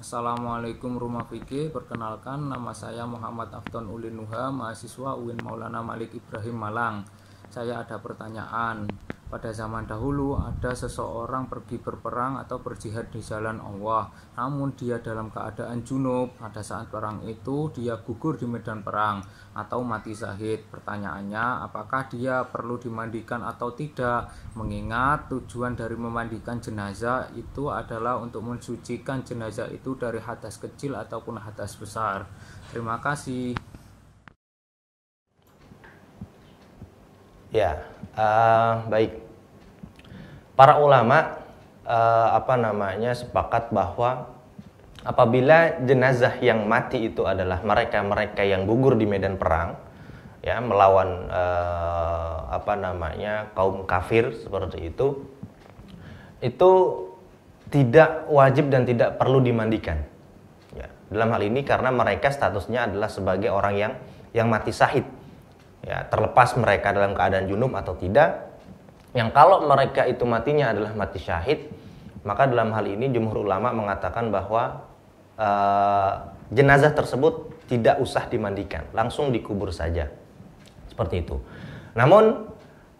Assalamualaikum rumah fikih. Perkenalkan nama saya Muhammad Afton Ulinuha, mahasiswa UIN Maulana Malik Ibrahim Malang. Saya ada pertanyaan pada zaman dahulu ada seseorang pergi berperang atau berjihad di jalan Allah. Namun dia dalam keadaan junub. Pada saat perang itu dia gugur di medan perang atau mati syahid. Pertanyaannya, apakah dia perlu dimandikan atau tidak? Mengingat tujuan dari memandikan jenazah itu adalah untuk mensucikan jenazah itu dari hadas kecil ataupun hadas besar. Terima kasih. Ya, uh, baik. Para ulama uh, apa namanya sepakat bahwa apabila jenazah yang mati itu adalah mereka-mereka yang gugur di medan perang, ya melawan uh, apa namanya kaum kafir seperti itu, itu tidak wajib dan tidak perlu dimandikan. Ya, dalam hal ini karena mereka statusnya adalah sebagai orang yang yang mati sahid ya terlepas mereka dalam keadaan junub atau tidak yang kalau mereka itu matinya adalah mati syahid maka dalam hal ini jumhur ulama mengatakan bahwa uh, jenazah tersebut tidak usah dimandikan langsung dikubur saja seperti itu namun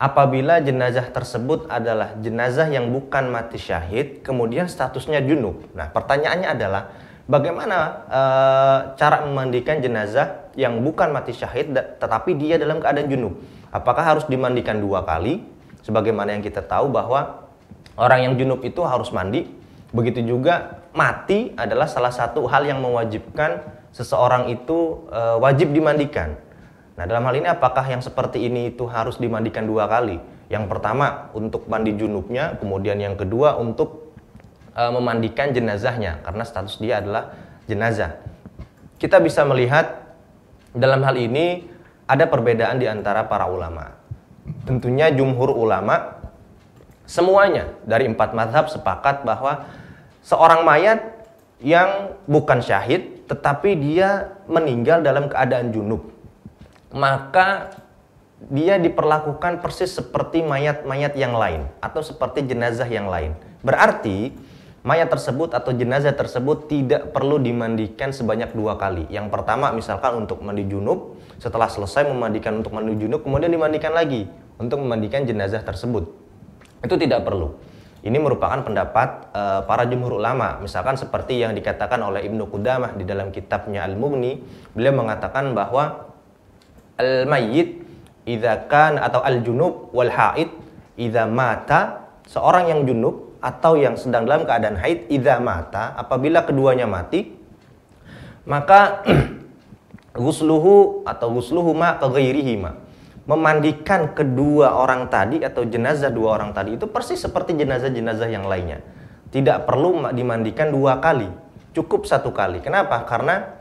apabila jenazah tersebut adalah jenazah yang bukan mati syahid kemudian statusnya junub nah pertanyaannya adalah bagaimana uh, cara memandikan jenazah yang bukan mati syahid tetapi dia dalam keadaan junub. Apakah harus dimandikan dua kali? Sebagaimana yang kita tahu bahwa orang yang junub itu harus mandi. Begitu juga mati adalah salah satu hal yang mewajibkan seseorang itu e, wajib dimandikan. Nah, dalam hal ini apakah yang seperti ini itu harus dimandikan dua kali? Yang pertama untuk mandi junubnya, kemudian yang kedua untuk e, memandikan jenazahnya karena status dia adalah jenazah. Kita bisa melihat dalam hal ini ada perbedaan di antara para ulama. Tentunya jumhur ulama semuanya dari empat mazhab sepakat bahwa seorang mayat yang bukan syahid tetapi dia meninggal dalam keadaan junub maka dia diperlakukan persis seperti mayat-mayat yang lain atau seperti jenazah yang lain berarti mayat tersebut atau jenazah tersebut tidak perlu dimandikan sebanyak dua kali. Yang pertama misalkan untuk mandi junub, setelah selesai memandikan untuk mandi junub, kemudian dimandikan lagi untuk memandikan jenazah tersebut. Itu tidak perlu. Ini merupakan pendapat e, para jumhur ulama. Misalkan seperti yang dikatakan oleh Ibnu Qudamah di dalam kitabnya Al-Mughni, beliau mengatakan bahwa al-mayyit idza kan atau al-junub wal haid idza mata, seorang yang junub atau yang sedang dalam keadaan haid idza mata apabila keduanya mati maka ghusluhu atau gusluhu ma ma memandikan kedua orang tadi atau jenazah dua orang tadi itu persis seperti jenazah-jenazah yang lainnya tidak perlu dimandikan dua kali cukup satu kali kenapa karena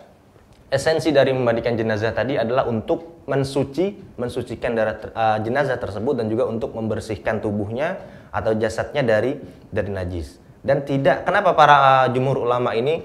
esensi dari memandikan jenazah tadi adalah untuk mensuci, mensucikan darah ter, uh, jenazah tersebut dan juga untuk membersihkan tubuhnya atau jasadnya dari dari najis. Dan tidak kenapa para uh, jumhur ulama ini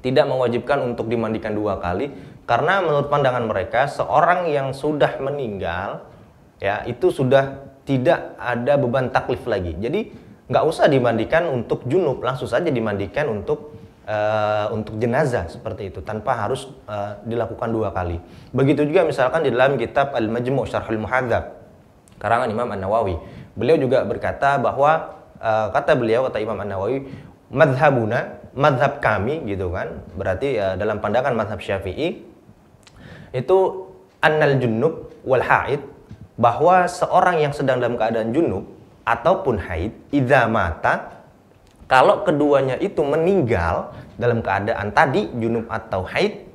tidak mewajibkan untuk dimandikan dua kali karena menurut pandangan mereka seorang yang sudah meninggal ya itu sudah tidak ada beban taklif lagi. Jadi nggak usah dimandikan untuk junub, langsung saja dimandikan untuk uh, untuk jenazah seperti itu tanpa harus uh, dilakukan dua kali. Begitu juga misalkan di dalam kitab Al-Majmu' Syarhul Muhadzab karangan Imam An-Nawawi. Beliau juga berkata bahwa uh, kata beliau kata Imam An-Nawawi madhabuna madhab kami gitu kan berarti uh, dalam pandangan madhab syafi'i itu annal junub wal haid bahwa seorang yang sedang dalam keadaan junub ataupun haid idza mata kalau keduanya itu meninggal dalam keadaan tadi junub atau haid,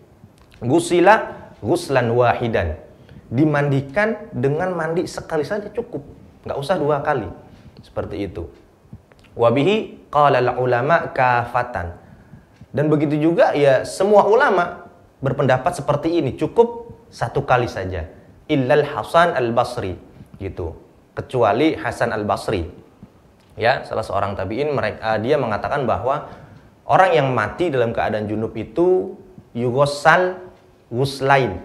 gusila guslan wahidan. Dimandikan dengan mandi sekali saja cukup, nggak usah dua kali. Seperti itu. Wabihi qala ulama kafatan. Dan begitu juga ya semua ulama berpendapat seperti ini, cukup satu kali saja. Illal Hasan Al-Basri gitu. Kecuali Hasan Al-Basri ya salah seorang tabiin mereka eh, dia mengatakan bahwa orang yang mati dalam keadaan junub itu yugosal guslain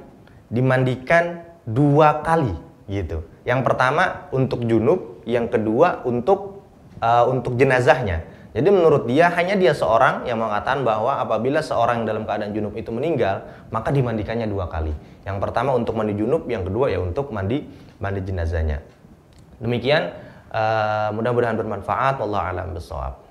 dimandikan dua kali gitu yang pertama untuk junub yang kedua untuk uh, untuk jenazahnya jadi menurut dia hanya dia seorang yang mengatakan bahwa apabila seorang dalam keadaan junub itu meninggal, maka dimandikannya dua kali. Yang pertama untuk mandi junub, yang kedua ya untuk mandi mandi jenazahnya. Demikian Eh, mudah-mudahan bermanfaat. Wallahu alam bisawab.